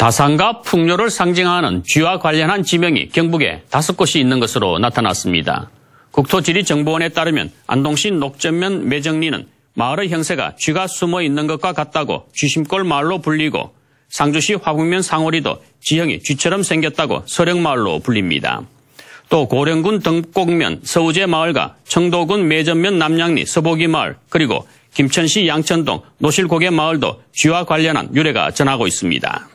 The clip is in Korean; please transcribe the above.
다산과 풍요를 상징하는 쥐와 관련한 지명이 경북에 다섯 곳이 있는 것으로 나타났습니다. 국토지리정보원에 따르면 안동시 녹전면 매정리는 마을의 형세가 쥐가 숨어 있는 것과 같다고 쥐심골 마을로 불리고 상주시 화북면 상오리도 지형이 쥐처럼 생겼다고 서령마을로 불립니다. 또 고령군 등곡면 서우제 마을과 청도군 매전면 남양리 서복이 마을 그리고 김천시 양천동 노실고개 마을도 쥐와 관련한 유래가 전하고 있습니다.